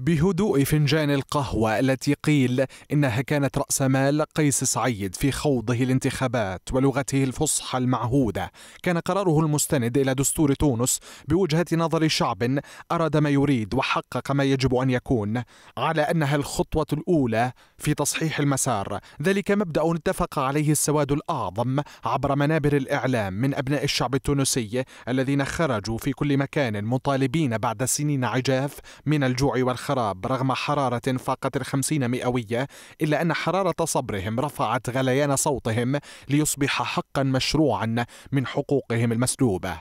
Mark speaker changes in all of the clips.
Speaker 1: بهدوء فنجان القهوة التي قيل إنها كانت رأس مال قيس سعيد في خوضه الانتخابات ولغته الفصحى المعهودة كان قراره المستند إلى دستور تونس بوجهة نظر شعب أراد ما يريد وحقق ما يجب أن يكون على أنها الخطوة الأولى في تصحيح المسار ذلك مبدأ اتفق عليه السواد الأعظم عبر منابر الإعلام من أبناء الشعب التونسي الذين خرجوا في كل مكان مطالبين بعد سنين عجاف من الجوع والخ الخراب رغم حرارة فاقت الخمسين مئوية إلا أن حرارة صبرهم رفعت غليان صوتهم ليصبح حقا مشروعا من حقوقهم المسلوبة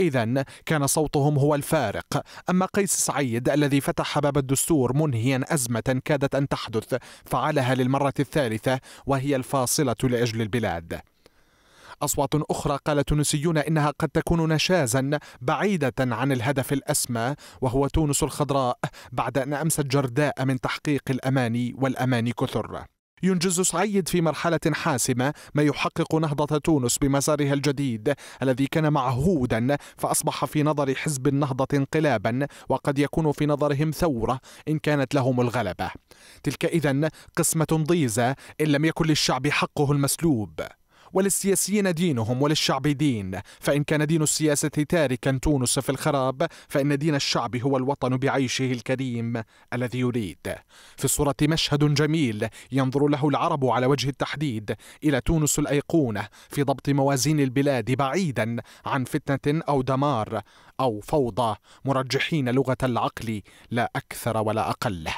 Speaker 1: إذا كان صوتهم هو الفارق أما قيس سعيد الذي فتح باب الدستور منهيا أزمة كادت أن تحدث فعلها للمرة الثالثة وهي الفاصلة لأجل البلاد أصوات أخرى قال تونسيون إنها قد تكون نشازا بعيدة عن الهدف الأسمى وهو تونس الخضراء بعد أن أمست جرداء من تحقيق الأمان والأمان كثر ينجز سعيد في مرحلة حاسمة ما يحقق نهضة تونس بمسارها الجديد الذي كان معهودا فأصبح في نظر حزب النهضة انقلابا وقد يكون في نظرهم ثورة إن كانت لهم الغلبة تلك إذن قسمة ضيزة إن لم يكن للشعب حقه المسلوب وللسياسيين دينهم وللشعب دين فإن كان دين السياسة تاركا تونس في الخراب فإن دين الشعب هو الوطن بعيشه الكريم الذي يريد في الصورة مشهد جميل ينظر له العرب على وجه التحديد إلى تونس الأيقونة في ضبط موازين البلاد بعيدا عن فتنة أو دمار أو فوضى مرجحين لغة العقل لا أكثر ولا أقل